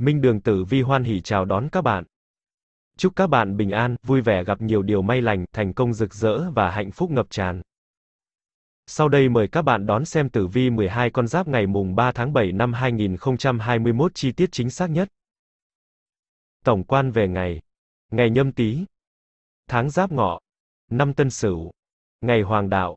Minh Đường Tử Vi hoan hỉ chào đón các bạn. Chúc các bạn bình an, vui vẻ gặp nhiều điều may lành, thành công rực rỡ và hạnh phúc ngập tràn. Sau đây mời các bạn đón xem tử vi 12 con giáp ngày mùng 3 tháng 7 năm 2021 chi tiết chính xác nhất. Tổng quan về ngày. Ngày nhâm tý. Tháng giáp ngọ. Năm tân sửu. Ngày hoàng đạo.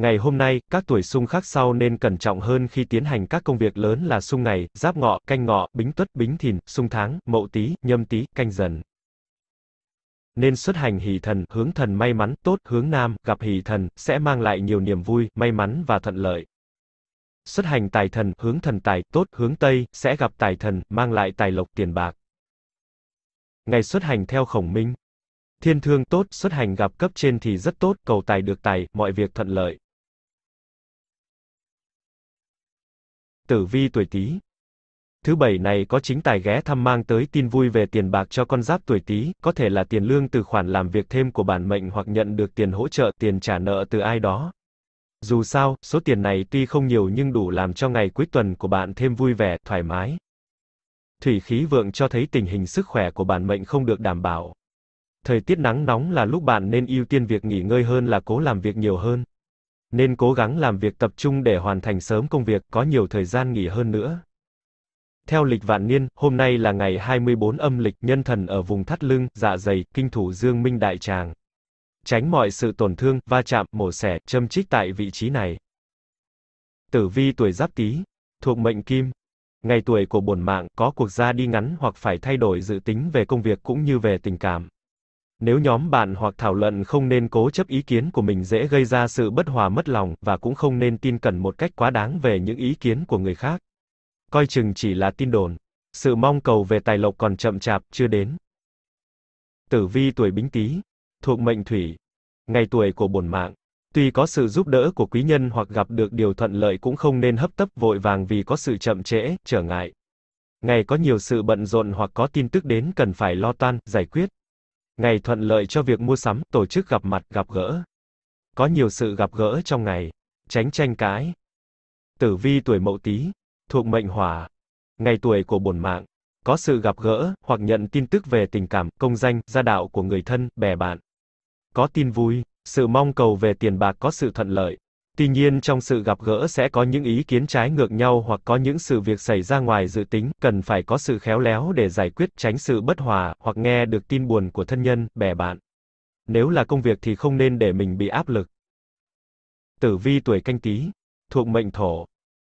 Ngày hôm nay, các tuổi xung khác sau nên cẩn trọng hơn khi tiến hành các công việc lớn là xung ngày, giáp ngọ, canh ngọ, bính tuất, bính thìn, xung tháng, mậu tý, nhâm tý, canh dần. Nên xuất hành hỷ thần, hướng thần may mắn, tốt, hướng nam, gặp hỷ thần, sẽ mang lại nhiều niềm vui, may mắn và thuận lợi. Xuất hành tài thần, hướng thần tài, tốt, hướng tây, sẽ gặp tài thần, mang lại tài lộc tiền bạc. Ngày xuất hành theo khổng minh. Thiên thương tốt, xuất hành gặp cấp trên thì rất tốt, cầu tài được tài, mọi việc thuận lợi. tử vi tuổi Tý. Thứ bảy này có chính tài ghé thăm mang tới tin vui về tiền bạc cho con giáp tuổi Tý, có thể là tiền lương từ khoản làm việc thêm của bản mệnh hoặc nhận được tiền hỗ trợ, tiền trả nợ từ ai đó. Dù sao, số tiền này tuy không nhiều nhưng đủ làm cho ngày cuối tuần của bạn thêm vui vẻ, thoải mái. Thủy khí vượng cho thấy tình hình sức khỏe của bản mệnh không được đảm bảo. Thời tiết nắng nóng là lúc bạn nên ưu tiên việc nghỉ ngơi hơn là cố làm việc nhiều hơn nên cố gắng làm việc tập trung để hoàn thành sớm công việc, có nhiều thời gian nghỉ hơn nữa. Theo lịch vạn niên, hôm nay là ngày 24 âm lịch, nhân thần ở vùng thắt lưng, dạ dày, kinh thủ dương minh đại tràng. Tránh mọi sự tổn thương, va chạm, mổ xẻ, châm chích tại vị trí này. Tử vi tuổi giáp tý, thuộc mệnh kim. Ngày tuổi của bổn mạng, có cuộc ra đi ngắn hoặc phải thay đổi dự tính về công việc cũng như về tình cảm. Nếu nhóm bạn hoặc thảo luận không nên cố chấp ý kiến của mình dễ gây ra sự bất hòa mất lòng và cũng không nên tin cẩn một cách quá đáng về những ý kiến của người khác. Coi chừng chỉ là tin đồn. Sự mong cầu về tài lộc còn chậm chạp chưa đến. Tử vi tuổi Bính Tý, thuộc mệnh Thủy, ngày tuổi của bổn mạng. Tuy có sự giúp đỡ của quý nhân hoặc gặp được điều thuận lợi cũng không nên hấp tấp vội vàng vì có sự chậm trễ, trở ngại. Ngày có nhiều sự bận rộn hoặc có tin tức đến cần phải lo toan, giải quyết. Ngày thuận lợi cho việc mua sắm, tổ chức gặp mặt, gặp gỡ. Có nhiều sự gặp gỡ trong ngày, tránh tranh cãi. Tử vi tuổi Mậu Tý, thuộc mệnh Hỏa. Ngày tuổi của bổn mạng, có sự gặp gỡ hoặc nhận tin tức về tình cảm, công danh, gia đạo của người thân, bè bạn. Có tin vui, sự mong cầu về tiền bạc có sự thuận lợi. Tuy nhiên trong sự gặp gỡ sẽ có những ý kiến trái ngược nhau hoặc có những sự việc xảy ra ngoài dự tính, cần phải có sự khéo léo để giải quyết tránh sự bất hòa hoặc nghe được tin buồn của thân nhân, bè bạn. Nếu là công việc thì không nên để mình bị áp lực. Tử vi tuổi canh tí, thuộc mệnh thổ,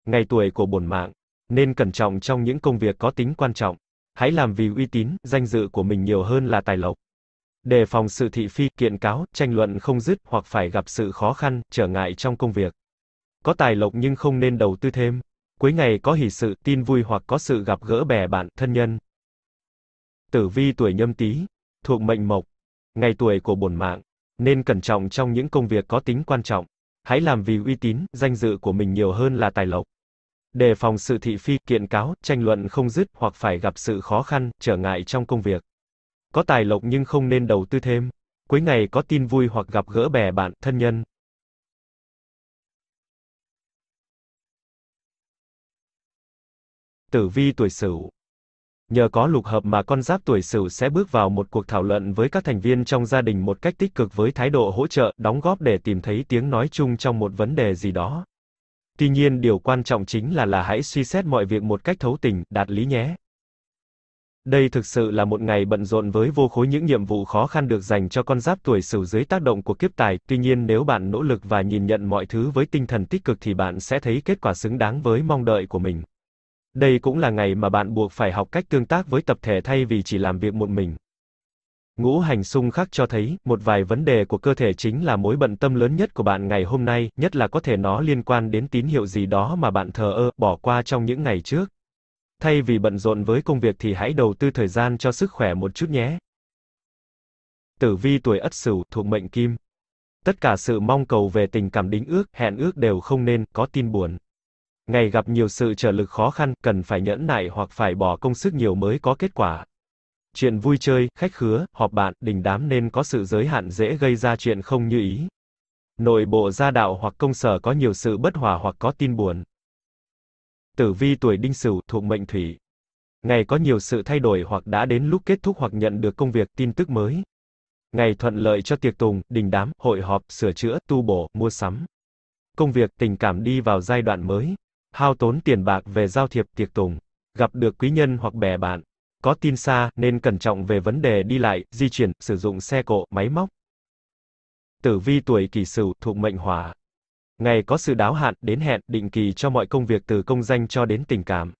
ngày tuổi của bổn mạng, nên cẩn trọng trong những công việc có tính quan trọng. Hãy làm vì uy tín, danh dự của mình nhiều hơn là tài lộc đề phòng sự thị phi, kiện cáo, tranh luận không dứt hoặc phải gặp sự khó khăn, trở ngại trong công việc. Có tài lộc nhưng không nên đầu tư thêm. Cuối ngày có hỷ sự, tin vui hoặc có sự gặp gỡ bè bạn, thân nhân. Tử vi tuổi nhâm tý, thuộc mệnh mộc, ngày tuổi của bổn mạng, nên cẩn trọng trong những công việc có tính quan trọng. Hãy làm vì uy tín, danh dự của mình nhiều hơn là tài lộc. Đề phòng sự thị phi, kiện cáo, tranh luận không dứt hoặc phải gặp sự khó khăn, trở ngại trong công việc. Có tài lộc nhưng không nên đầu tư thêm. Cuối ngày có tin vui hoặc gặp gỡ bè bạn, thân nhân. Tử vi tuổi Sửu. Nhờ có lục hợp mà con giáp tuổi Sửu sẽ bước vào một cuộc thảo luận với các thành viên trong gia đình một cách tích cực với thái độ hỗ trợ, đóng góp để tìm thấy tiếng nói chung trong một vấn đề gì đó. Tuy nhiên, điều quan trọng chính là là hãy suy xét mọi việc một cách thấu tình, đạt lý nhé. Đây thực sự là một ngày bận rộn với vô khối những nhiệm vụ khó khăn được dành cho con giáp tuổi Sửu dưới tác động của kiếp tài, tuy nhiên nếu bạn nỗ lực và nhìn nhận mọi thứ với tinh thần tích cực thì bạn sẽ thấy kết quả xứng đáng với mong đợi của mình. Đây cũng là ngày mà bạn buộc phải học cách tương tác với tập thể thay vì chỉ làm việc một mình. Ngũ hành xung khắc cho thấy, một vài vấn đề của cơ thể chính là mối bận tâm lớn nhất của bạn ngày hôm nay, nhất là có thể nó liên quan đến tín hiệu gì đó mà bạn thờ ơ, bỏ qua trong những ngày trước. Thay vì bận rộn với công việc thì hãy đầu tư thời gian cho sức khỏe một chút nhé. Tử vi tuổi Ất Sửu thuộc mệnh Kim. Tất cả sự mong cầu về tình cảm đính ước, hẹn ước đều không nên có tin buồn. Ngày gặp nhiều sự trở lực khó khăn, cần phải nhẫn nại hoặc phải bỏ công sức nhiều mới có kết quả. Chuyện vui chơi, khách khứa, họp bạn, đình đám nên có sự giới hạn dễ gây ra chuyện không như ý. Nội bộ gia đạo hoặc công sở có nhiều sự bất hòa hoặc có tin buồn. Tử vi tuổi Đinh Sửu thuộc mệnh Thủy. Ngày có nhiều sự thay đổi hoặc đã đến lúc kết thúc hoặc nhận được công việc, tin tức mới. Ngày thuận lợi cho tiệc tùng, đình đám, hội họp, sửa chữa, tu bổ, mua sắm. Công việc, tình cảm đi vào giai đoạn mới. Hao tốn tiền bạc về giao thiệp tiệc tùng. Gặp được quý nhân hoặc bè bạn. Có tin xa nên cẩn trọng về vấn đề đi lại, di chuyển, sử dụng xe cộ, máy móc. Tử vi tuổi Kỷ Sửu thuộc mệnh Hỏa. Ngày có sự đáo hạn, đến hẹn, định kỳ cho mọi công việc từ công danh cho đến tình cảm.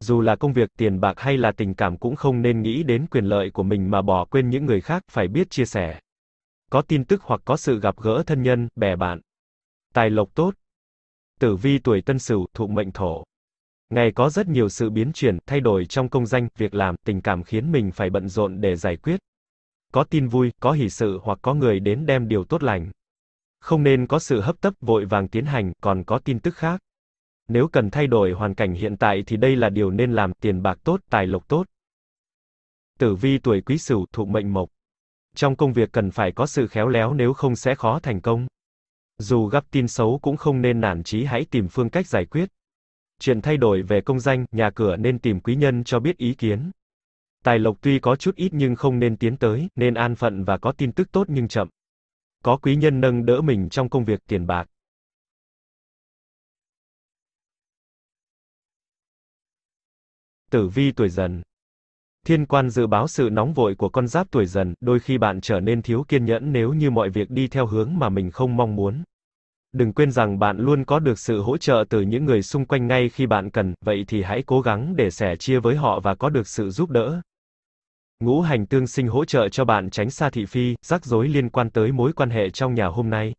Dù là công việc, tiền bạc hay là tình cảm cũng không nên nghĩ đến quyền lợi của mình mà bỏ quên những người khác, phải biết chia sẻ. Có tin tức hoặc có sự gặp gỡ thân nhân, bè bạn. Tài lộc tốt. Tử vi tuổi tân sửu, thụ mệnh thổ. Ngày có rất nhiều sự biến chuyển, thay đổi trong công danh, việc làm, tình cảm khiến mình phải bận rộn để giải quyết. Có tin vui, có hỷ sự hoặc có người đến đem điều tốt lành. Không nên có sự hấp tấp vội vàng tiến hành, còn có tin tức khác. Nếu cần thay đổi hoàn cảnh hiện tại thì đây là điều nên làm, tiền bạc tốt, tài lộc tốt. Tử vi tuổi quý sửu thụ mệnh mộc. Trong công việc cần phải có sự khéo léo nếu không sẽ khó thành công. Dù gặp tin xấu cũng không nên nản chí hãy tìm phương cách giải quyết. Chuyện thay đổi về công danh, nhà cửa nên tìm quý nhân cho biết ý kiến. Tài lộc tuy có chút ít nhưng không nên tiến tới, nên an phận và có tin tức tốt nhưng chậm. Có quý nhân nâng đỡ mình trong công việc tiền bạc. Tử vi tuổi dần Thiên quan dự báo sự nóng vội của con giáp tuổi dần, đôi khi bạn trở nên thiếu kiên nhẫn nếu như mọi việc đi theo hướng mà mình không mong muốn. Đừng quên rằng bạn luôn có được sự hỗ trợ từ những người xung quanh ngay khi bạn cần, vậy thì hãy cố gắng để sẻ chia với họ và có được sự giúp đỡ. Ngũ hành tương sinh hỗ trợ cho bạn tránh xa thị phi, rắc rối liên quan tới mối quan hệ trong nhà hôm nay.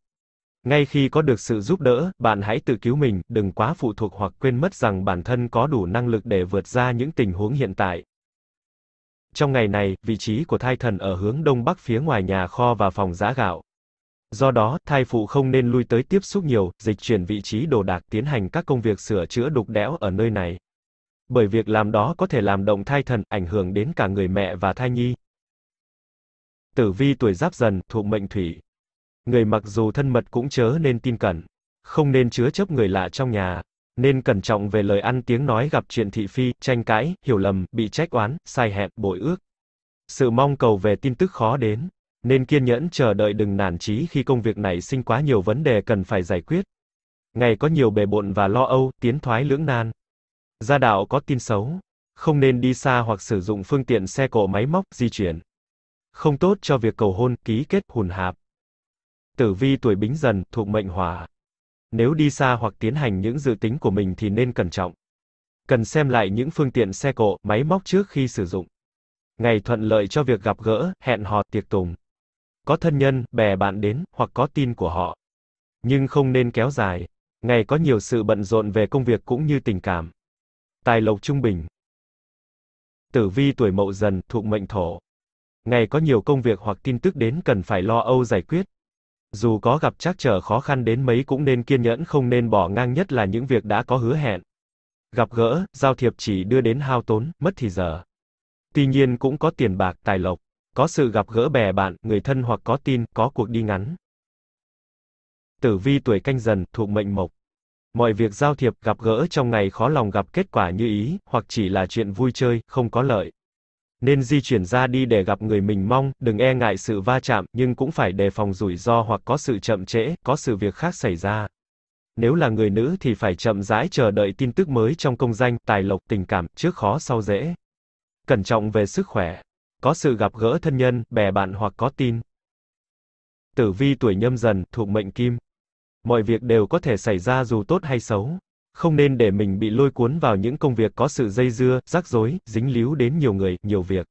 Ngay khi có được sự giúp đỡ, bạn hãy tự cứu mình, đừng quá phụ thuộc hoặc quên mất rằng bản thân có đủ năng lực để vượt ra những tình huống hiện tại. Trong ngày này, vị trí của thai thần ở hướng đông bắc phía ngoài nhà kho và phòng giã gạo. Do đó, thai phụ không nên lui tới tiếp xúc nhiều, dịch chuyển vị trí đồ đạc tiến hành các công việc sửa chữa đục đẽo ở nơi này bởi việc làm đó có thể làm động thai thần, ảnh hưởng đến cả người mẹ và thai nhi. Tử vi tuổi giáp dần, thuộc mệnh thủy. Người mặc dù thân mật cũng chớ nên tin cẩn, không nên chứa chấp người lạ trong nhà, nên cẩn trọng về lời ăn tiếng nói gặp chuyện thị phi, tranh cãi, hiểu lầm, bị trách oán, sai hẹn, bội ước. Sự mong cầu về tin tức khó đến, nên kiên nhẫn chờ đợi đừng nản chí khi công việc này sinh quá nhiều vấn đề cần phải giải quyết. Ngày có nhiều bề bộn và lo âu, tiến thoái lưỡng nan. Gia đạo có tin xấu. Không nên đi xa hoặc sử dụng phương tiện xe cộ máy móc, di chuyển. Không tốt cho việc cầu hôn, ký kết, hùn hạp. Tử vi tuổi bính dần, thuộc mệnh hỏa. Nếu đi xa hoặc tiến hành những dự tính của mình thì nên cẩn trọng. Cần xem lại những phương tiện xe cộ, máy móc trước khi sử dụng. Ngày thuận lợi cho việc gặp gỡ, hẹn hò, tiệc tùng. Có thân nhân, bè bạn đến, hoặc có tin của họ. Nhưng không nên kéo dài. Ngày có nhiều sự bận rộn về công việc cũng như tình cảm. Tài lộc trung bình. Tử vi tuổi mậu dần, thuộc mệnh thổ. Ngày có nhiều công việc hoặc tin tức đến cần phải lo âu giải quyết. Dù có gặp trắc trở khó khăn đến mấy cũng nên kiên nhẫn không nên bỏ ngang nhất là những việc đã có hứa hẹn. Gặp gỡ, giao thiệp chỉ đưa đến hao tốn, mất thì giờ. Tuy nhiên cũng có tiền bạc, tài lộc. Có sự gặp gỡ bè bạn, người thân hoặc có tin, có cuộc đi ngắn. Tử vi tuổi canh dần, thuộc mệnh mộc. Mọi việc giao thiệp, gặp gỡ trong ngày khó lòng gặp kết quả như ý, hoặc chỉ là chuyện vui chơi, không có lợi. Nên di chuyển ra đi để gặp người mình mong, đừng e ngại sự va chạm, nhưng cũng phải đề phòng rủi ro hoặc có sự chậm trễ, có sự việc khác xảy ra. Nếu là người nữ thì phải chậm rãi chờ đợi tin tức mới trong công danh, tài lộc, tình cảm, trước khó sau dễ. Cẩn trọng về sức khỏe. Có sự gặp gỡ thân nhân, bè bạn hoặc có tin. Tử vi tuổi nhâm dần, thuộc mệnh kim mọi việc đều có thể xảy ra dù tốt hay xấu. Không nên để mình bị lôi cuốn vào những công việc có sự dây dưa, rắc rối, dính líu đến nhiều người, nhiều việc.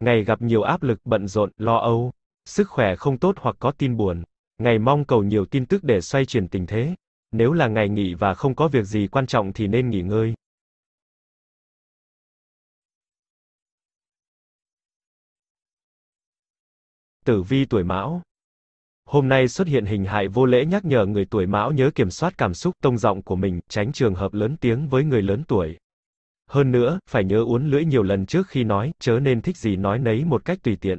Ngày gặp nhiều áp lực, bận rộn, lo âu, sức khỏe không tốt hoặc có tin buồn. Ngày mong cầu nhiều tin tức để xoay chuyển tình thế. Nếu là ngày nghỉ và không có việc gì quan trọng thì nên nghỉ ngơi. Tử vi tuổi Mão Hôm nay xuất hiện hình hại vô lễ nhắc nhở người tuổi mão nhớ kiểm soát cảm xúc tông giọng của mình, tránh trường hợp lớn tiếng với người lớn tuổi. Hơn nữa, phải nhớ uốn lưỡi nhiều lần trước khi nói, chớ nên thích gì nói nấy một cách tùy tiện.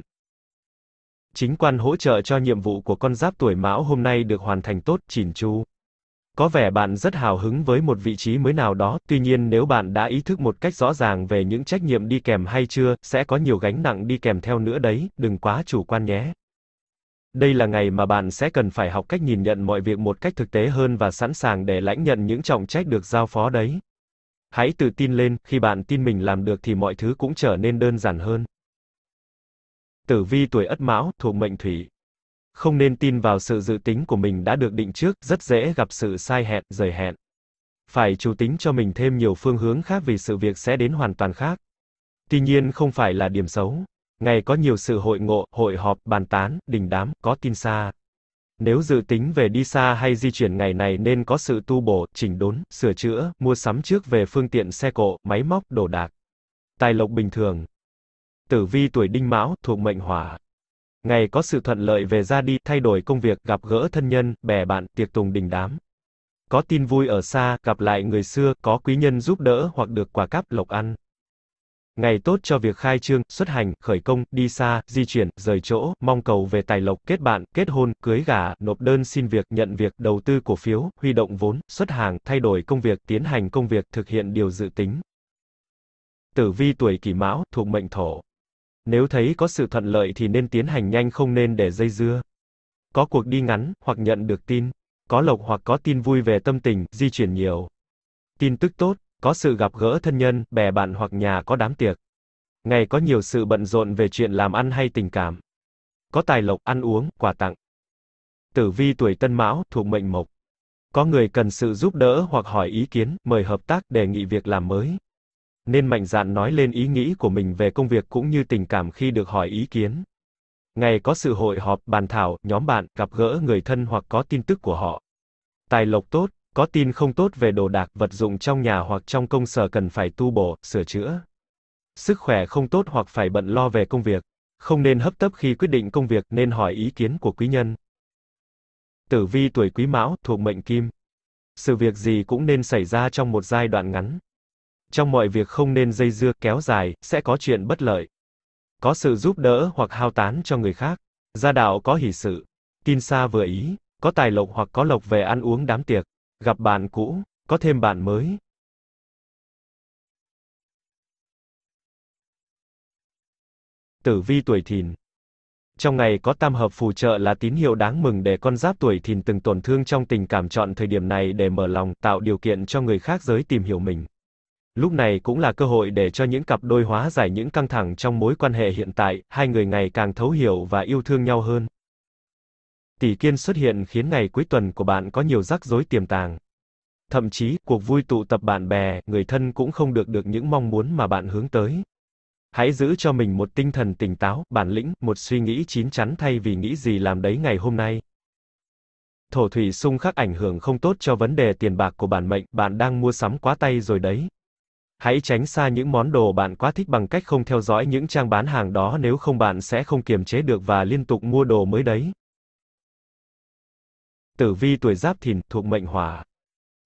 Chính quan hỗ trợ cho nhiệm vụ của con giáp tuổi mão hôm nay được hoàn thành tốt, chỉn chu. Có vẻ bạn rất hào hứng với một vị trí mới nào đó, tuy nhiên nếu bạn đã ý thức một cách rõ ràng về những trách nhiệm đi kèm hay chưa, sẽ có nhiều gánh nặng đi kèm theo nữa đấy, đừng quá chủ quan nhé. Đây là ngày mà bạn sẽ cần phải học cách nhìn nhận mọi việc một cách thực tế hơn và sẵn sàng để lãnh nhận những trọng trách được giao phó đấy. Hãy tự tin lên, khi bạn tin mình làm được thì mọi thứ cũng trở nên đơn giản hơn. Tử vi tuổi Ất Mão, thuộc mệnh Thủy. Không nên tin vào sự dự tính của mình đã được định trước, rất dễ gặp sự sai hẹn, rời hẹn. Phải chủ tính cho mình thêm nhiều phương hướng khác vì sự việc sẽ đến hoàn toàn khác. Tuy nhiên không phải là điểm xấu, Ngày có nhiều sự hội ngộ, hội họp, bàn tán, đình đám, có tin xa. Nếu dự tính về đi xa hay di chuyển ngày này nên có sự tu bổ, chỉnh đốn, sửa chữa, mua sắm trước về phương tiện xe cộ, máy móc, đồ đạc. Tài lộc bình thường. Tử vi tuổi đinh mão, thuộc mệnh hỏa. Ngày có sự thuận lợi về ra đi, thay đổi công việc, gặp gỡ thân nhân, bè bạn, tiệc tùng đình đám. Có tin vui ở xa, gặp lại người xưa, có quý nhân giúp đỡ hoặc được quà cáp lộc ăn. Ngày tốt cho việc khai trương, xuất hành, khởi công, đi xa, di chuyển, rời chỗ, mong cầu về tài lộc, kết bạn, kết hôn, cưới gả, nộp đơn xin việc, nhận việc, đầu tư cổ phiếu, huy động vốn, xuất hàng, thay đổi công việc, tiến hành công việc, thực hiện điều dự tính. Tử vi tuổi kỷ mão, thuộc mệnh thổ. Nếu thấy có sự thuận lợi thì nên tiến hành nhanh không nên để dây dưa. Có cuộc đi ngắn, hoặc nhận được tin. Có lộc hoặc có tin vui về tâm tình, di chuyển nhiều. Tin tức tốt, có sự gặp gỡ thân nhân, bè bạn hoặc nhà có đám tiệc. Ngày có nhiều sự bận rộn về chuyện làm ăn hay tình cảm. Có tài lộc, ăn uống, quà tặng. Tử vi tuổi Tân Mão, thuộc mệnh Mộc. Có người cần sự giúp đỡ hoặc hỏi ý kiến, mời hợp tác, đề nghị việc làm mới. Nên mạnh dạn nói lên ý nghĩ của mình về công việc cũng như tình cảm khi được hỏi ý kiến. Ngày có sự hội họp, bàn thảo, nhóm bạn, gặp gỡ người thân hoặc có tin tức của họ. Tài lộc tốt, có tin không tốt về đồ đạc, vật dụng trong nhà hoặc trong công sở cần phải tu bổ, sửa chữa. Sức khỏe không tốt hoặc phải bận lo về công việc. Không nên hấp tấp khi quyết định công việc, nên hỏi ý kiến của quý nhân. Tử vi tuổi quý mão, thuộc mệnh kim. Sự việc gì cũng nên xảy ra trong một giai đoạn ngắn. Trong mọi việc không nên dây dưa, kéo dài, sẽ có chuyện bất lợi. Có sự giúp đỡ hoặc hao tán cho người khác. Gia đạo có hỷ sự. Tin xa vừa ý, có tài lộc hoặc có lộc về ăn uống đám tiệc. Gặp bạn cũ, có thêm bạn mới. Tử vi tuổi thìn trong ngày có tam hợp phù trợ là tín hiệu đáng mừng để con giáp tuổi thìn từng tổn thương trong tình cảm chọn thời điểm này để mở lòng, tạo điều kiện cho người khác giới tìm hiểu mình. Lúc này cũng là cơ hội để cho những cặp đôi hóa giải những căng thẳng trong mối quan hệ hiện tại, hai người ngày càng thấu hiểu và yêu thương nhau hơn. Tỷ kiên xuất hiện khiến ngày cuối tuần của bạn có nhiều rắc rối tiềm tàng. Thậm chí, cuộc vui tụ tập bạn bè, người thân cũng không được được những mong muốn mà bạn hướng tới. Hãy giữ cho mình một tinh thần tỉnh táo, bản lĩnh, một suy nghĩ chín chắn thay vì nghĩ gì làm đấy ngày hôm nay. Thổ thủy xung khắc ảnh hưởng không tốt cho vấn đề tiền bạc của bản mệnh, bạn đang mua sắm quá tay rồi đấy. Hãy tránh xa những món đồ bạn quá thích bằng cách không theo dõi những trang bán hàng đó nếu không bạn sẽ không kiềm chế được và liên tục mua đồ mới đấy. Tử vi tuổi giáp thìn, thuộc mệnh hỏa.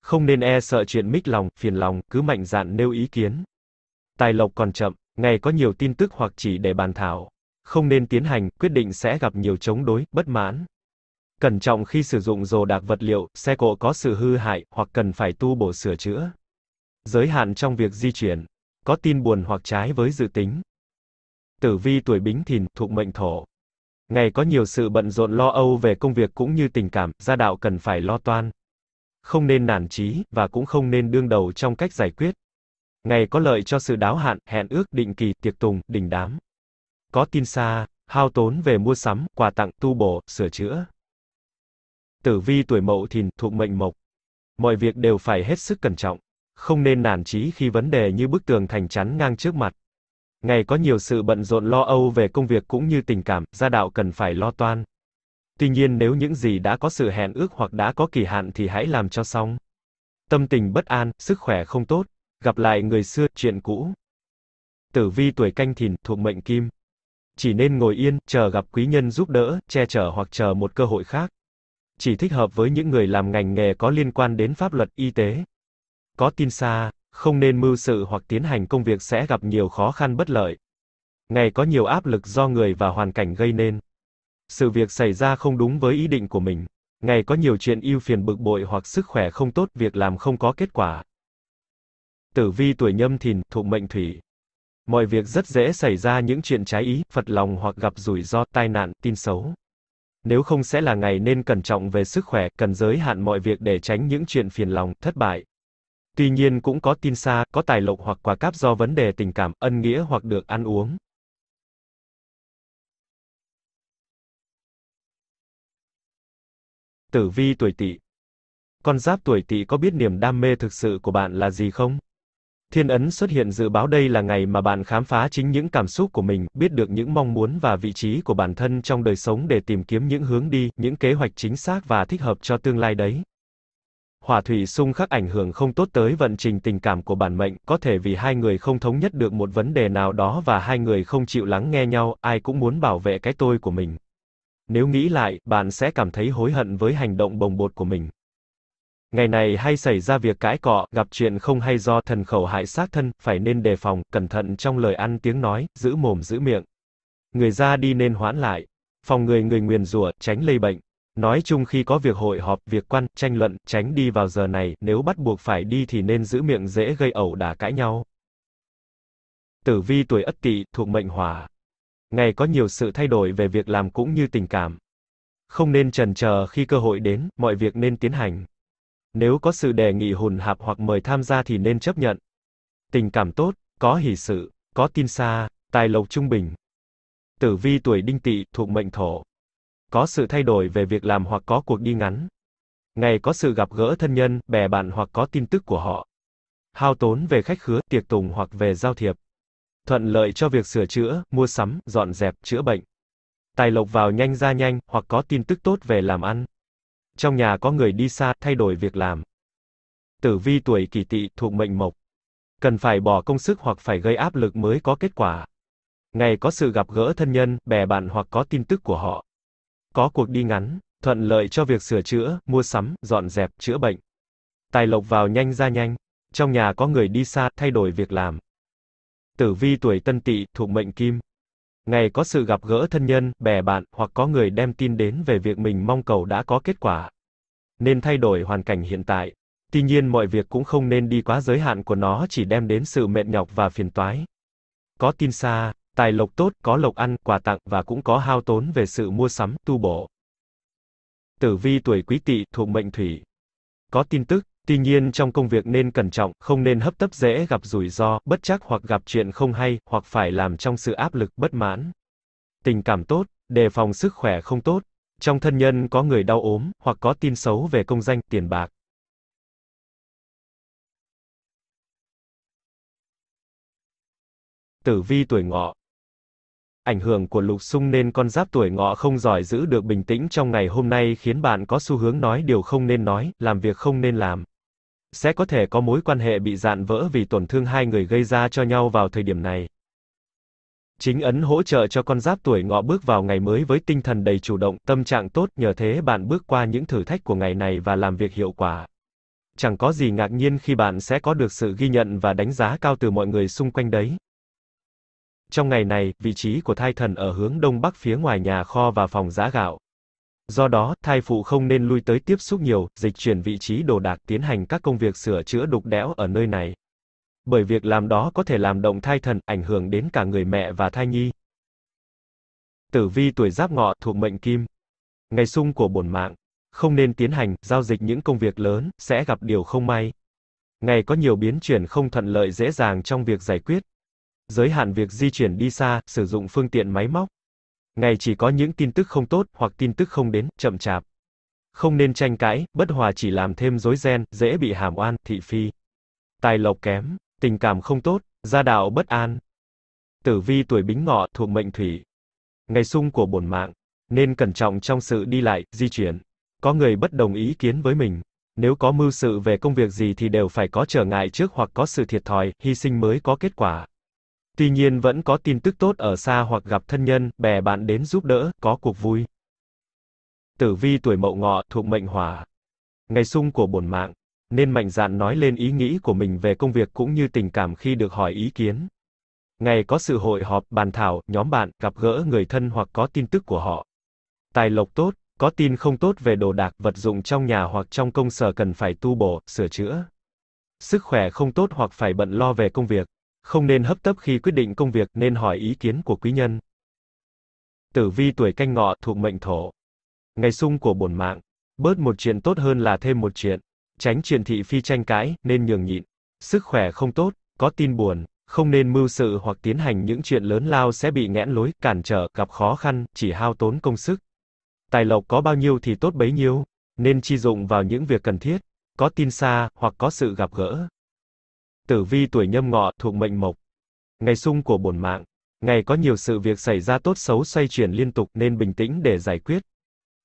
Không nên e sợ chuyện mích lòng, phiền lòng, cứ mạnh dạn nêu ý kiến. Tài lộc còn chậm, ngày có nhiều tin tức hoặc chỉ để bàn thảo. Không nên tiến hành, quyết định sẽ gặp nhiều chống đối, bất mãn. Cẩn trọng khi sử dụng đồ đạc vật liệu, xe cộ có sự hư hại, hoặc cần phải tu bổ sửa chữa. Giới hạn trong việc di chuyển. Có tin buồn hoặc trái với dự tính. Tử vi tuổi bính thìn, thuộc mệnh thổ. Ngày có nhiều sự bận rộn lo âu về công việc cũng như tình cảm, gia đạo cần phải lo toan. Không nên nản chí, và cũng không nên đương đầu trong cách giải quyết. Ngày có lợi cho sự đáo hạn, hẹn ước, định kỳ, tiệc tùng, đình đám. Có tin xa, hao tốn về mua sắm, quà tặng, tu bổ, sửa chữa. Tử vi tuổi mậu thìn, thuộc mệnh mộc. Mọi việc đều phải hết sức cẩn trọng. Không nên nản chí khi vấn đề như bức tường thành chắn ngang trước mặt ngày có nhiều sự bận rộn lo âu về công việc cũng như tình cảm, gia đạo cần phải lo toan. Tuy nhiên nếu những gì đã có sự hẹn ước hoặc đã có kỳ hạn thì hãy làm cho xong. Tâm tình bất an, sức khỏe không tốt, gặp lại người xưa, chuyện cũ. Tử vi tuổi canh thìn, thuộc mệnh kim. Chỉ nên ngồi yên, chờ gặp quý nhân giúp đỡ, che chở hoặc chờ một cơ hội khác. Chỉ thích hợp với những người làm ngành nghề có liên quan đến pháp luật y tế. Có tin xa không nên mưu sự hoặc tiến hành công việc sẽ gặp nhiều khó khăn bất lợi. Ngày có nhiều áp lực do người và hoàn cảnh gây nên. Sự việc xảy ra không đúng với ý định của mình. Ngày có nhiều chuyện ưu phiền bực bội hoặc sức khỏe không tốt, việc làm không có kết quả. Tử vi tuổi nhâm thìn, thuộc mệnh thủy. Mọi việc rất dễ xảy ra những chuyện trái ý, phật lòng hoặc gặp rủi ro, tai nạn, tin xấu. Nếu không sẽ là ngày nên cẩn trọng về sức khỏe, cần giới hạn mọi việc để tránh những chuyện phiền lòng, thất bại. Tuy nhiên cũng có tin xa, có tài lộc hoặc quà cáp do vấn đề tình cảm, ân nghĩa hoặc được ăn uống. Tử vi tuổi Tỵ. Con giáp tuổi Tỵ có biết niềm đam mê thực sự của bạn là gì không? Thiên ấn xuất hiện dự báo đây là ngày mà bạn khám phá chính những cảm xúc của mình, biết được những mong muốn và vị trí của bản thân trong đời sống để tìm kiếm những hướng đi, những kế hoạch chính xác và thích hợp cho tương lai đấy hỏa thủy xung khắc ảnh hưởng không tốt tới vận trình tình cảm của bản mệnh, có thể vì hai người không thống nhất được một vấn đề nào đó và hai người không chịu lắng nghe nhau, ai cũng muốn bảo vệ cái tôi của mình. Nếu nghĩ lại, bạn sẽ cảm thấy hối hận với hành động bồng bột của mình. Ngày này hay xảy ra việc cãi cọ, gặp chuyện không hay do thần khẩu hại sát thân, phải nên đề phòng, cẩn thận trong lời ăn tiếng nói, giữ mồm giữ miệng. Người ra đi nên hoãn lại, phòng người người nguyền rủa, tránh lây bệnh. Nói chung khi có việc hội họp, việc quan, tranh luận, tránh đi vào giờ này, nếu bắt buộc phải đi thì nên giữ miệng dễ gây ẩu đả cãi nhau. Tử vi tuổi Ất Tỵ, thuộc mệnh Hỏa. Ngày có nhiều sự thay đổi về việc làm cũng như tình cảm. Không nên chần chờ khi cơ hội đến, mọi việc nên tiến hành. Nếu có sự đề nghị hùn hạp hoặc mời tham gia thì nên chấp nhận. Tình cảm tốt, có hỷ sự, có tin xa, tài lộc trung bình. Tử vi tuổi Đinh Tỵ, thuộc mệnh Thổ có sự thay đổi về việc làm hoặc có cuộc đi ngắn. Ngày có sự gặp gỡ thân nhân, bè bạn hoặc có tin tức của họ. Hao tốn về khách khứa, tiệc tùng hoặc về giao thiệp. Thuận lợi cho việc sửa chữa, mua sắm, dọn dẹp, chữa bệnh. Tài lộc vào nhanh ra nhanh, hoặc có tin tức tốt về làm ăn. Trong nhà có người đi xa, thay đổi việc làm. Tử vi tuổi kỷ tỵ thuộc mệnh mộc. Cần phải bỏ công sức hoặc phải gây áp lực mới có kết quả. Ngày có sự gặp gỡ thân nhân, bè bạn hoặc có tin tức của họ có cuộc đi ngắn, thuận lợi cho việc sửa chữa, mua sắm, dọn dẹp, chữa bệnh. Tài lộc vào nhanh ra nhanh, trong nhà có người đi xa, thay đổi việc làm. Tử vi tuổi tân tỵ, thuộc mệnh kim. Ngày có sự gặp gỡ thân nhân, bè bạn, hoặc có người đem tin đến về việc mình mong cầu đã có kết quả. Nên thay đổi hoàn cảnh hiện tại. Tuy nhiên mọi việc cũng không nên đi quá giới hạn của nó chỉ đem đến sự mệt nhọc và phiền toái. Có tin xa, Tài lộc tốt, có lộc ăn, quà tặng và cũng có hao tốn về sự mua sắm, tu bổ. Tử vi tuổi Quý Tỵ thuộc mệnh Thủy. Có tin tức, tuy nhiên trong công việc nên cẩn trọng, không nên hấp tấp dễ gặp rủi ro, bất chắc hoặc gặp chuyện không hay, hoặc phải làm trong sự áp lực bất mãn. Tình cảm tốt, đề phòng sức khỏe không tốt. Trong thân nhân có người đau ốm, hoặc có tin xấu về công danh, tiền bạc. Tử vi tuổi ngọ, ảnh hưởng của lục xung nên con giáp tuổi ngọ không giỏi giữ được bình tĩnh trong ngày hôm nay khiến bạn có xu hướng nói điều không nên nói, làm việc không nên làm. Sẽ có thể có mối quan hệ bị dạn vỡ vì tổn thương hai người gây ra cho nhau vào thời điểm này. Chính ấn hỗ trợ cho con giáp tuổi ngọ bước vào ngày mới với tinh thần đầy chủ động, tâm trạng tốt, nhờ thế bạn bước qua những thử thách của ngày này và làm việc hiệu quả. Chẳng có gì ngạc nhiên khi bạn sẽ có được sự ghi nhận và đánh giá cao từ mọi người xung quanh đấy. Trong ngày này, vị trí của thai thần ở hướng đông bắc phía ngoài nhà kho và phòng giã gạo. Do đó, thai phụ không nên lui tới tiếp xúc nhiều, dịch chuyển vị trí đồ đạc tiến hành các công việc sửa chữa đục đẽo ở nơi này. Bởi việc làm đó có thể làm động thai thần, ảnh hưởng đến cả người mẹ và thai nhi. Tử vi tuổi giáp ngọ thuộc mệnh kim. Ngày sung của bổn mạng. Không nên tiến hành, giao dịch những công việc lớn, sẽ gặp điều không may. Ngày có nhiều biến chuyển không thuận lợi dễ dàng trong việc giải quyết giới hạn việc di chuyển đi xa, sử dụng phương tiện máy móc. Ngày chỉ có những tin tức không tốt hoặc tin tức không đến, chậm chạp. Không nên tranh cãi, bất hòa chỉ làm thêm rối ren, dễ bị hàm oan, thị phi. Tài lộc kém, tình cảm không tốt, gia đạo bất an. Tử vi tuổi bính ngọ thuộc mệnh thủy. Ngày sung của bổn mạng, nên cẩn trọng trong sự đi lại, di chuyển. Có người bất đồng ý kiến với mình. Nếu có mưu sự về công việc gì thì đều phải có trở ngại trước hoặc có sự thiệt thòi, hy sinh mới có kết quả. Tuy nhiên vẫn có tin tức tốt ở xa hoặc gặp thân nhân, bè bạn đến giúp đỡ, có cuộc vui. Tử vi tuổi mậu ngọ thuộc mệnh hỏa. Ngày sung của bổn mạng, nên mạnh dạn nói lên ý nghĩ của mình về công việc cũng như tình cảm khi được hỏi ý kiến. Ngày có sự hội họp, bàn thảo, nhóm bạn, gặp gỡ người thân hoặc có tin tức của họ. Tài lộc tốt, có tin không tốt về đồ đạc, vật dụng trong nhà hoặc trong công sở cần phải tu bổ, sửa chữa. Sức khỏe không tốt hoặc phải bận lo về công việc không nên hấp tấp khi quyết định công việc nên hỏi ý kiến của quý nhân. Tử vi tuổi canh ngọ thuộc mệnh thổ. Ngày sung của bổn mạng, bớt một chuyện tốt hơn là thêm một chuyện, tránh chuyện thị phi tranh cãi, nên nhường nhịn. Sức khỏe không tốt, có tin buồn, không nên mưu sự hoặc tiến hành những chuyện lớn lao sẽ bị nghẽn lối, cản trở, gặp khó khăn, chỉ hao tốn công sức. Tài lộc có bao nhiêu thì tốt bấy nhiêu, nên chi dụng vào những việc cần thiết, có tin xa, hoặc có sự gặp gỡ. Tử vi tuổi nhâm ngọ thuộc mệnh mộc. Ngày sung của bổn mạng. Ngày có nhiều sự việc xảy ra tốt xấu xoay chuyển liên tục nên bình tĩnh để giải quyết.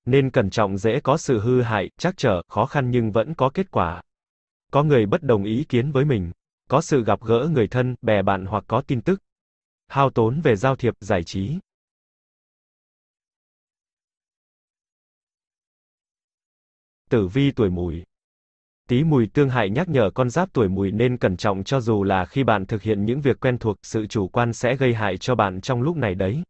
Nên cẩn trọng dễ có sự hư hại, chắc trở, khó khăn nhưng vẫn có kết quả. Có người bất đồng ý kiến với mình. Có sự gặp gỡ người thân, bè bạn hoặc có tin tức. Hao tốn về giao thiệp, giải trí. Tử vi tuổi mùi. Tí mùi tương hại nhắc nhở con giáp tuổi mùi nên cẩn trọng cho dù là khi bạn thực hiện những việc quen thuộc, sự chủ quan sẽ gây hại cho bạn trong lúc này đấy.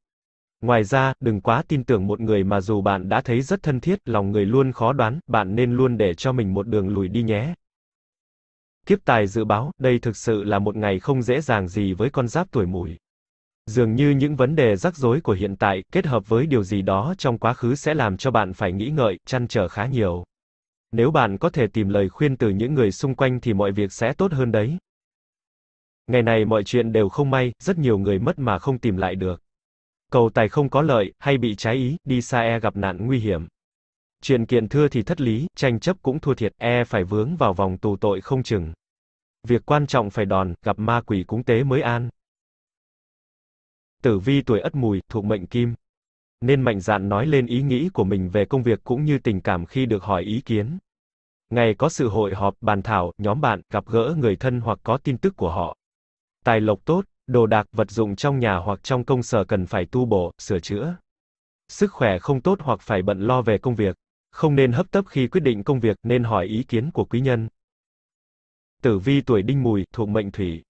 Ngoài ra, đừng quá tin tưởng một người mà dù bạn đã thấy rất thân thiết, lòng người luôn khó đoán, bạn nên luôn để cho mình một đường lùi đi nhé. Kiếp tài dự báo, đây thực sự là một ngày không dễ dàng gì với con giáp tuổi mùi. Dường như những vấn đề rắc rối của hiện tại, kết hợp với điều gì đó trong quá khứ sẽ làm cho bạn phải nghĩ ngợi, chăn trở khá nhiều. Nếu bạn có thể tìm lời khuyên từ những người xung quanh thì mọi việc sẽ tốt hơn đấy. Ngày này mọi chuyện đều không may, rất nhiều người mất mà không tìm lại được. Cầu tài không có lợi, hay bị trái ý, đi xa e gặp nạn nguy hiểm. Chuyện kiện thưa thì thất lý, tranh chấp cũng thua thiệt, e phải vướng vào vòng tù tội không chừng. Việc quan trọng phải đòn, gặp ma quỷ cúng tế mới an. Tử vi tuổi ất mùi, thuộc mệnh kim nên mạnh dạn nói lên ý nghĩ của mình về công việc cũng như tình cảm khi được hỏi ý kiến. Ngày có sự hội họp, bàn thảo, nhóm bạn, gặp gỡ người thân hoặc có tin tức của họ. Tài lộc tốt, đồ đạc, vật dụng trong nhà hoặc trong công sở cần phải tu bổ, sửa chữa. Sức khỏe không tốt hoặc phải bận lo về công việc. Không nên hấp tấp khi quyết định công việc nên hỏi ý kiến của quý nhân. Tử vi tuổi đinh mùi, thuộc mệnh thủy.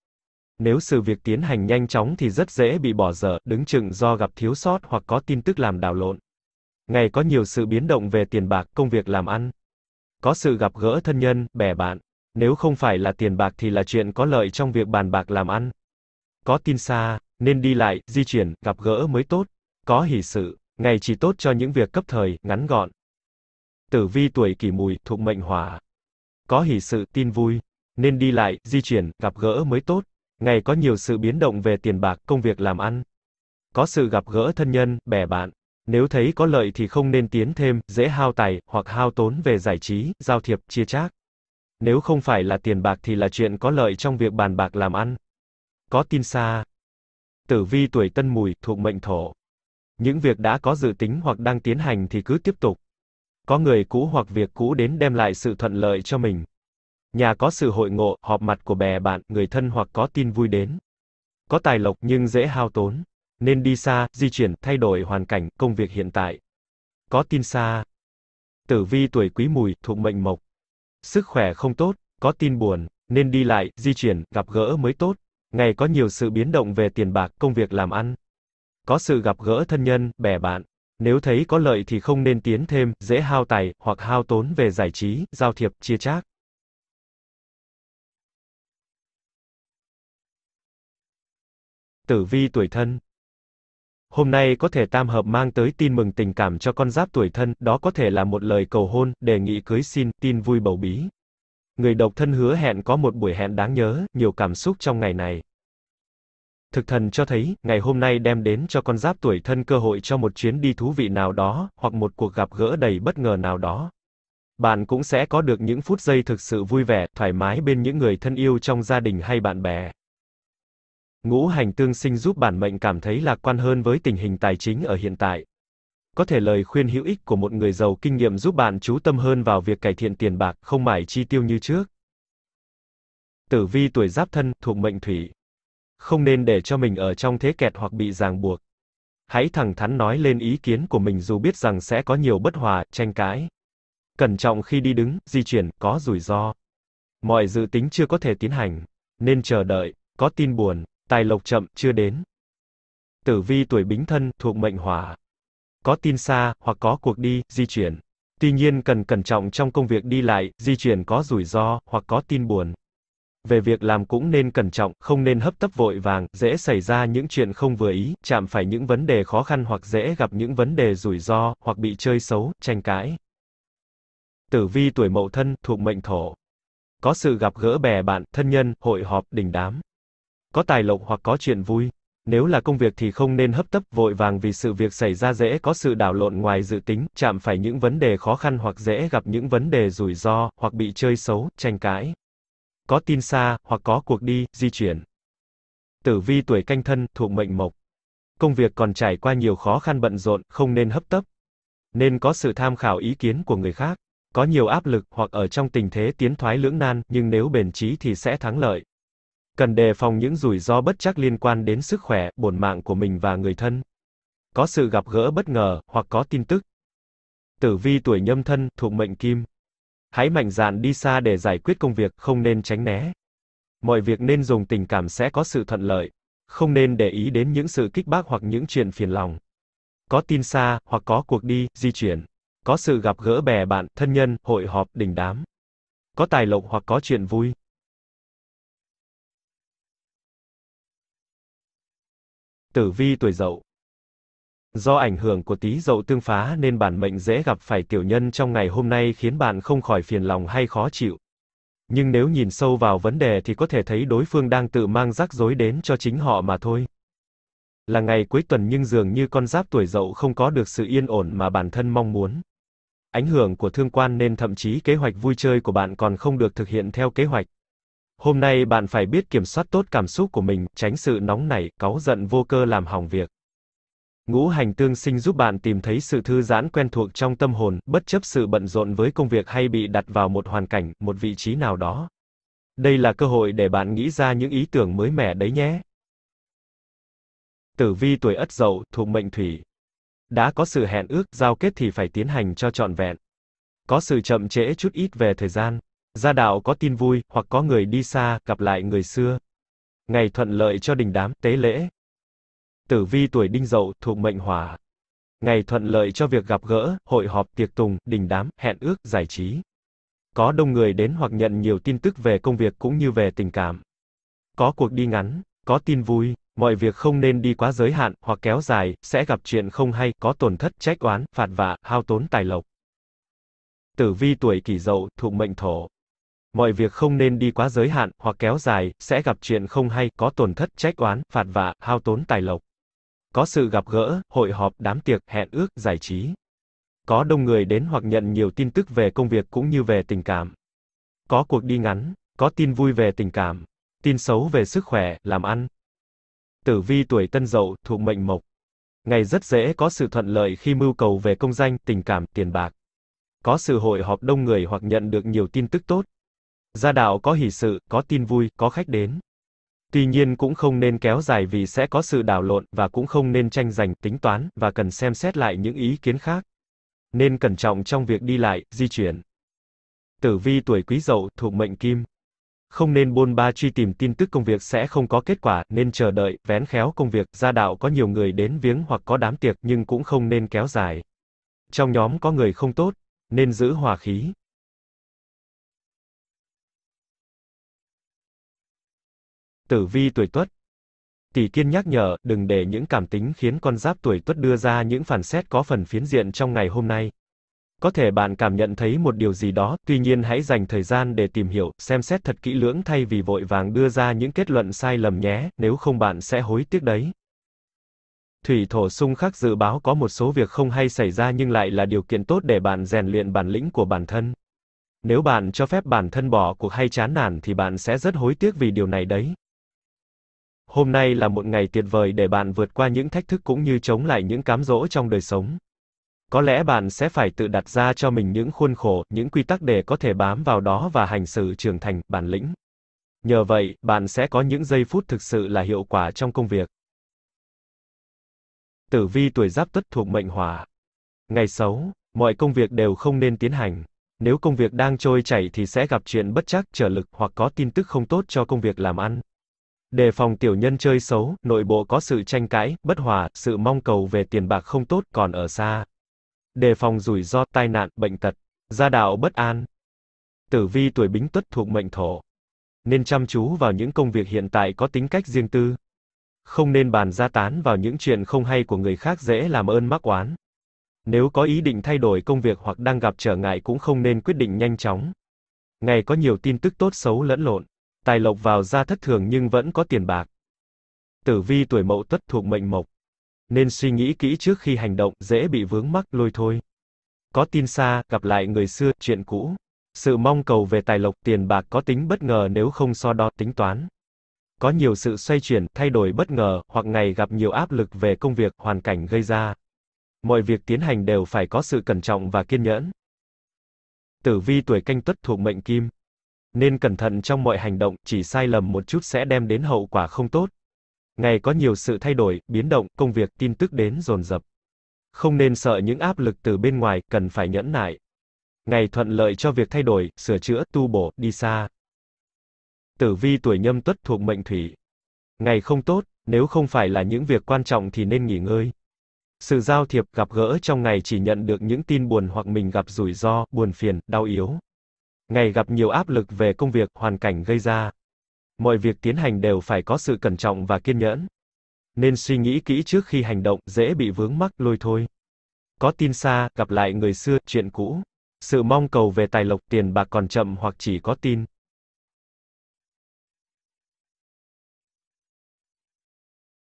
Nếu sự việc tiến hành nhanh chóng thì rất dễ bị bỏ dở, đứng chừng do gặp thiếu sót hoặc có tin tức làm đảo lộn. Ngày có nhiều sự biến động về tiền bạc, công việc làm ăn. Có sự gặp gỡ thân nhân, bè bạn. Nếu không phải là tiền bạc thì là chuyện có lợi trong việc bàn bạc làm ăn. Có tin xa, nên đi lại, di chuyển, gặp gỡ mới tốt. Có hỷ sự, ngày chỉ tốt cho những việc cấp thời, ngắn gọn. Tử vi tuổi kỷ mùi, thuộc mệnh hỏa. Có hỷ sự, tin vui. Nên đi lại, di chuyển, gặp gỡ mới tốt. Ngày có nhiều sự biến động về tiền bạc, công việc làm ăn. Có sự gặp gỡ thân nhân, bè bạn. Nếu thấy có lợi thì không nên tiến thêm, dễ hao tài, hoặc hao tốn về giải trí, giao thiệp, chia chác. Nếu không phải là tiền bạc thì là chuyện có lợi trong việc bàn bạc làm ăn. Có tin xa. Tử vi tuổi tân mùi, thuộc mệnh thổ. Những việc đã có dự tính hoặc đang tiến hành thì cứ tiếp tục. Có người cũ hoặc việc cũ đến đem lại sự thuận lợi cho mình. Nhà có sự hội ngộ, họp mặt của bè bạn, người thân hoặc có tin vui đến. Có tài lộc nhưng dễ hao tốn, nên đi xa, di chuyển, thay đổi hoàn cảnh, công việc hiện tại. Có tin xa. Tử vi tuổi Quý Mùi thuộc mệnh Mộc. Sức khỏe không tốt, có tin buồn, nên đi lại, di chuyển, gặp gỡ mới tốt. Ngày có nhiều sự biến động về tiền bạc, công việc làm ăn. Có sự gặp gỡ thân nhân, bè bạn. Nếu thấy có lợi thì không nên tiến thêm, dễ hao tài, hoặc hao tốn về giải trí, giao thiệp, chia chác. tử vi tuổi thân. Hôm nay có thể tam hợp mang tới tin mừng tình cảm cho con giáp tuổi thân, đó có thể là một lời cầu hôn, đề nghị cưới xin, tin vui bầu bí. Người độc thân hứa hẹn có một buổi hẹn đáng nhớ, nhiều cảm xúc trong ngày này. Thực thần cho thấy, ngày hôm nay đem đến cho con giáp tuổi thân cơ hội cho một chuyến đi thú vị nào đó, hoặc một cuộc gặp gỡ đầy bất ngờ nào đó. Bạn cũng sẽ có được những phút giây thực sự vui vẻ, thoải mái bên những người thân yêu trong gia đình hay bạn bè. Ngũ hành tương sinh giúp bản mệnh cảm thấy lạc quan hơn với tình hình tài chính ở hiện tại. Có thể lời khuyên hữu ích của một người giàu kinh nghiệm giúp bạn chú tâm hơn vào việc cải thiện tiền bạc, không mải chi tiêu như trước. Tử vi tuổi giáp thân, thuộc mệnh thủy. Không nên để cho mình ở trong thế kẹt hoặc bị ràng buộc. Hãy thẳng thắn nói lên ý kiến của mình dù biết rằng sẽ có nhiều bất hòa, tranh cãi. Cẩn trọng khi đi đứng, di chuyển, có rủi ro. Mọi dự tính chưa có thể tiến hành. Nên chờ đợi, có tin buồn, tài lộc chậm, chưa đến. Tử vi tuổi bính thân, thuộc mệnh hỏa. Có tin xa, hoặc có cuộc đi, di chuyển. Tuy nhiên cần cẩn trọng trong công việc đi lại, di chuyển có rủi ro, hoặc có tin buồn. Về việc làm cũng nên cẩn trọng, không nên hấp tấp vội vàng, dễ xảy ra những chuyện không vừa ý, chạm phải những vấn đề khó khăn hoặc dễ gặp những vấn đề rủi ro, hoặc bị chơi xấu, tranh cãi. Tử vi tuổi mậu thân, thuộc mệnh thổ. Có sự gặp gỡ bè bạn, thân nhân, hội họp, đình đám có tài lộc hoặc có chuyện vui. Nếu là công việc thì không nên hấp tấp vội vàng vì sự việc xảy ra dễ có sự đảo lộn ngoài dự tính, chạm phải những vấn đề khó khăn hoặc dễ gặp những vấn đề rủi ro, hoặc bị chơi xấu, tranh cãi. Có tin xa, hoặc có cuộc đi, di chuyển. Tử vi tuổi canh thân, thuộc mệnh mộc. Công việc còn trải qua nhiều khó khăn bận rộn, không nên hấp tấp. Nên có sự tham khảo ý kiến của người khác. Có nhiều áp lực, hoặc ở trong tình thế tiến thoái lưỡng nan, nhưng nếu bền trí thì sẽ thắng lợi. Cần đề phòng những rủi ro bất chắc liên quan đến sức khỏe, bổn mạng của mình và người thân. Có sự gặp gỡ bất ngờ, hoặc có tin tức. Tử vi tuổi nhâm thân, thuộc mệnh kim. Hãy mạnh dạn đi xa để giải quyết công việc, không nên tránh né. Mọi việc nên dùng tình cảm sẽ có sự thuận lợi. Không nên để ý đến những sự kích bác hoặc những chuyện phiền lòng. Có tin xa, hoặc có cuộc đi, di chuyển. Có sự gặp gỡ bè bạn, thân nhân, hội họp, đình đám. Có tài lộc hoặc có chuyện vui. Tử vi tuổi dậu. Do ảnh hưởng của tí dậu tương phá nên bản mệnh dễ gặp phải tiểu nhân trong ngày hôm nay khiến bạn không khỏi phiền lòng hay khó chịu. Nhưng nếu nhìn sâu vào vấn đề thì có thể thấy đối phương đang tự mang rắc rối đến cho chính họ mà thôi. Là ngày cuối tuần nhưng dường như con giáp tuổi dậu không có được sự yên ổn mà bản thân mong muốn. Ảnh hưởng của thương quan nên thậm chí kế hoạch vui chơi của bạn còn không được thực hiện theo kế hoạch. Hôm nay bạn phải biết kiểm soát tốt cảm xúc của mình, tránh sự nóng nảy, cáu giận vô cơ làm hỏng việc. Ngũ hành tương sinh giúp bạn tìm thấy sự thư giãn quen thuộc trong tâm hồn, bất chấp sự bận rộn với công việc hay bị đặt vào một hoàn cảnh, một vị trí nào đó. Đây là cơ hội để bạn nghĩ ra những ý tưởng mới mẻ đấy nhé. Tử vi tuổi Ất Dậu, thuộc mệnh Thủy. Đã có sự hẹn ước, giao kết thì phải tiến hành cho trọn vẹn. Có sự chậm trễ chút ít về thời gian. Gia đạo có tin vui, hoặc có người đi xa, gặp lại người xưa. Ngày thuận lợi cho đình đám, tế lễ. Tử vi tuổi đinh dậu, thuộc mệnh hỏa. Ngày thuận lợi cho việc gặp gỡ, hội họp, tiệc tùng, đình đám, hẹn ước, giải trí. Có đông người đến hoặc nhận nhiều tin tức về công việc cũng như về tình cảm. Có cuộc đi ngắn, có tin vui, mọi việc không nên đi quá giới hạn hoặc kéo dài, sẽ gặp chuyện không hay, có tổn thất, trách oán, phạt vạ, hao tốn tài lộc. Tử vi tuổi kỷ dậu, thuộc mệnh thổ. Mọi việc không nên đi quá giới hạn, hoặc kéo dài, sẽ gặp chuyện không hay, có tổn thất, trách oán, phạt vạ, hao tốn tài lộc. Có sự gặp gỡ, hội họp, đám tiệc, hẹn ước, giải trí. Có đông người đến hoặc nhận nhiều tin tức về công việc cũng như về tình cảm. Có cuộc đi ngắn, có tin vui về tình cảm, tin xấu về sức khỏe, làm ăn. Tử vi tuổi tân dậu, thuộc mệnh mộc. Ngày rất dễ có sự thuận lợi khi mưu cầu về công danh, tình cảm, tiền bạc. Có sự hội họp đông người hoặc nhận được nhiều tin tức tốt gia đạo có hỷ sự, có tin vui, có khách đến. Tuy nhiên cũng không nên kéo dài vì sẽ có sự đảo lộn và cũng không nên tranh giành, tính toán và cần xem xét lại những ý kiến khác. Nên cẩn trọng trong việc đi lại, di chuyển. Tử vi tuổi Quý Dậu thuộc mệnh Kim. Không nên bôn ba truy tìm tin tức công việc sẽ không có kết quả, nên chờ đợi, vén khéo công việc, gia đạo có nhiều người đến viếng hoặc có đám tiệc nhưng cũng không nên kéo dài. Trong nhóm có người không tốt, nên giữ hòa khí. Tử vi tuổi tuất. Tỷ kiên nhắc nhở, đừng để những cảm tính khiến con giáp tuổi tuất đưa ra những phản xét có phần phiến diện trong ngày hôm nay. Có thể bạn cảm nhận thấy một điều gì đó, tuy nhiên hãy dành thời gian để tìm hiểu, xem xét thật kỹ lưỡng thay vì vội vàng đưa ra những kết luận sai lầm nhé, nếu không bạn sẽ hối tiếc đấy. Thủy thổ xung khắc dự báo có một số việc không hay xảy ra nhưng lại là điều kiện tốt để bạn rèn luyện bản lĩnh của bản thân. Nếu bạn cho phép bản thân bỏ cuộc hay chán nản thì bạn sẽ rất hối tiếc vì điều này đấy. Hôm nay là một ngày tuyệt vời để bạn vượt qua những thách thức cũng như chống lại những cám dỗ trong đời sống. Có lẽ bạn sẽ phải tự đặt ra cho mình những khuôn khổ, những quy tắc để có thể bám vào đó và hành xử trưởng thành, bản lĩnh. Nhờ vậy, bạn sẽ có những giây phút thực sự là hiệu quả trong công việc. Tử vi tuổi Giáp Tuất thuộc mệnh Hỏa. Ngày xấu, mọi công việc đều không nên tiến hành. Nếu công việc đang trôi chảy thì sẽ gặp chuyện bất chắc, trở lực hoặc có tin tức không tốt cho công việc làm ăn. Đề phòng tiểu nhân chơi xấu, nội bộ có sự tranh cãi, bất hòa, sự mong cầu về tiền bạc không tốt còn ở xa. Đề phòng rủi ro tai nạn, bệnh tật, gia đạo bất an. Tử vi tuổi Bính Tuất thuộc mệnh Thổ, nên chăm chú vào những công việc hiện tại có tính cách riêng tư. Không nên bàn ra tán vào những chuyện không hay của người khác dễ làm ơn mắc oán. Nếu có ý định thay đổi công việc hoặc đang gặp trở ngại cũng không nên quyết định nhanh chóng. Ngày có nhiều tin tức tốt xấu lẫn lộn tài lộc vào ra thất thường nhưng vẫn có tiền bạc. Tử vi tuổi mậu tuất thuộc mệnh mộc. Nên suy nghĩ kỹ trước khi hành động, dễ bị vướng mắc lôi thôi. Có tin xa, gặp lại người xưa, chuyện cũ. Sự mong cầu về tài lộc tiền bạc có tính bất ngờ nếu không so đo tính toán. Có nhiều sự xoay chuyển, thay đổi bất ngờ, hoặc ngày gặp nhiều áp lực về công việc, hoàn cảnh gây ra. Mọi việc tiến hành đều phải có sự cẩn trọng và kiên nhẫn. Tử vi tuổi canh tuất thuộc mệnh kim, nên cẩn thận trong mọi hành động, chỉ sai lầm một chút sẽ đem đến hậu quả không tốt. Ngày có nhiều sự thay đổi, biến động, công việc, tin tức đến dồn dập. Không nên sợ những áp lực từ bên ngoài, cần phải nhẫn nại. Ngày thuận lợi cho việc thay đổi, sửa chữa, tu bổ, đi xa. Tử vi tuổi nhâm tuất thuộc mệnh thủy. Ngày không tốt, nếu không phải là những việc quan trọng thì nên nghỉ ngơi. Sự giao thiệp gặp gỡ trong ngày chỉ nhận được những tin buồn hoặc mình gặp rủi ro, buồn phiền, đau yếu ngày gặp nhiều áp lực về công việc, hoàn cảnh gây ra. Mọi việc tiến hành đều phải có sự cẩn trọng và kiên nhẫn. Nên suy nghĩ kỹ trước khi hành động, dễ bị vướng mắc lôi thôi. Có tin xa, gặp lại người xưa, chuyện cũ. Sự mong cầu về tài lộc tiền bạc còn chậm hoặc chỉ có tin.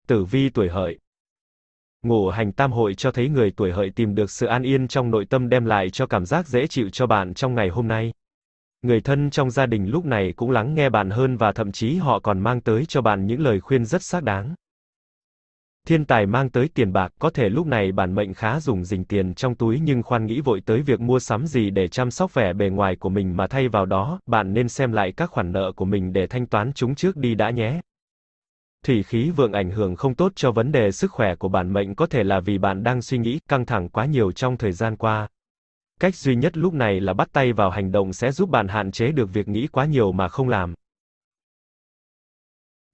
Tử vi tuổi hợi Ngũ hành tam hội cho thấy người tuổi hợi tìm được sự an yên trong nội tâm đem lại cho cảm giác dễ chịu cho bạn trong ngày hôm nay người thân trong gia đình lúc này cũng lắng nghe bạn hơn và thậm chí họ còn mang tới cho bạn những lời khuyên rất xác đáng. Thiên tài mang tới tiền bạc, có thể lúc này bản mệnh khá dùng dình tiền trong túi nhưng khoan nghĩ vội tới việc mua sắm gì để chăm sóc vẻ bề ngoài của mình mà thay vào đó, bạn nên xem lại các khoản nợ của mình để thanh toán chúng trước đi đã nhé. Thủy khí vượng ảnh hưởng không tốt cho vấn đề sức khỏe của bản mệnh có thể là vì bạn đang suy nghĩ căng thẳng quá nhiều trong thời gian qua, Cách duy nhất lúc này là bắt tay vào hành động sẽ giúp bạn hạn chế được việc nghĩ quá nhiều mà không làm.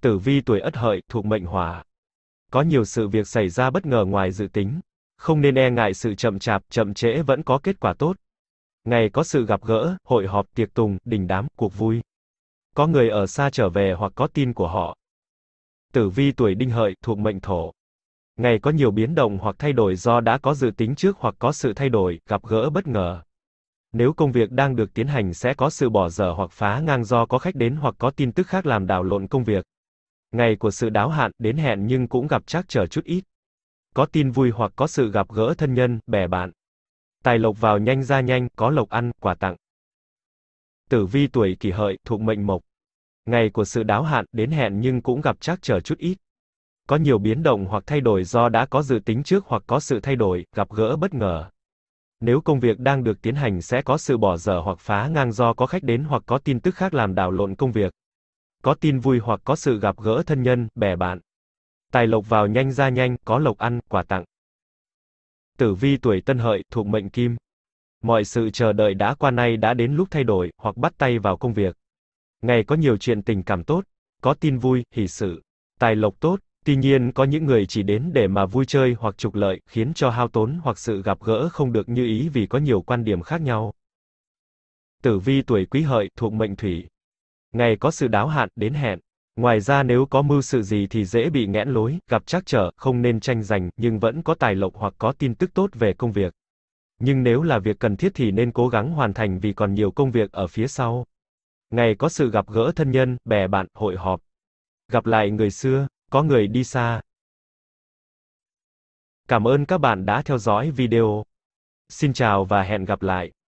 Tử vi tuổi Ất Hợi thuộc mệnh Hỏa. Có nhiều sự việc xảy ra bất ngờ ngoài dự tính, không nên e ngại sự chậm chạp, chậm trễ vẫn có kết quả tốt. Ngày có sự gặp gỡ, hội họp, tiệc tùng, đình đám, cuộc vui. Có người ở xa trở về hoặc có tin của họ. Tử vi tuổi Đinh Hợi thuộc mệnh Thổ. Ngày có nhiều biến động hoặc thay đổi do đã có dự tính trước hoặc có sự thay đổi, gặp gỡ bất ngờ. Nếu công việc đang được tiến hành sẽ có sự bỏ dở hoặc phá ngang do có khách đến hoặc có tin tức khác làm đảo lộn công việc. Ngày của sự đáo hạn, đến hẹn nhưng cũng gặp trắc trở chút ít. Có tin vui hoặc có sự gặp gỡ thân nhân, bè bạn. Tài lộc vào nhanh ra nhanh, có lộc ăn, quà tặng. Tử vi tuổi kỷ hợi, thuộc mệnh mộc. Ngày của sự đáo hạn, đến hẹn nhưng cũng gặp trắc trở chút ít có nhiều biến động hoặc thay đổi do đã có dự tính trước hoặc có sự thay đổi, gặp gỡ bất ngờ. Nếu công việc đang được tiến hành sẽ có sự bỏ dở hoặc phá ngang do có khách đến hoặc có tin tức khác làm đảo lộn công việc. Có tin vui hoặc có sự gặp gỡ thân nhân, bè bạn. Tài lộc vào nhanh ra nhanh, có lộc ăn, quà tặng. Tử vi tuổi tân hợi, thuộc mệnh kim. Mọi sự chờ đợi đã qua nay đã đến lúc thay đổi, hoặc bắt tay vào công việc. Ngày có nhiều chuyện tình cảm tốt, có tin vui, hỷ sự, tài lộc tốt, Tuy nhiên có những người chỉ đến để mà vui chơi hoặc trục lợi, khiến cho hao tốn hoặc sự gặp gỡ không được như ý vì có nhiều quan điểm khác nhau. Tử vi tuổi quý hợi thuộc mệnh thủy. Ngày có sự đáo hạn, đến hẹn. Ngoài ra nếu có mưu sự gì thì dễ bị nghẽn lối, gặp trắc trở, không nên tranh giành, nhưng vẫn có tài lộc hoặc có tin tức tốt về công việc. Nhưng nếu là việc cần thiết thì nên cố gắng hoàn thành vì còn nhiều công việc ở phía sau. Ngày có sự gặp gỡ thân nhân, bè bạn, hội họp. Gặp lại người xưa. Có người đi xa. Cảm ơn các bạn đã theo dõi video. Xin chào và hẹn gặp lại.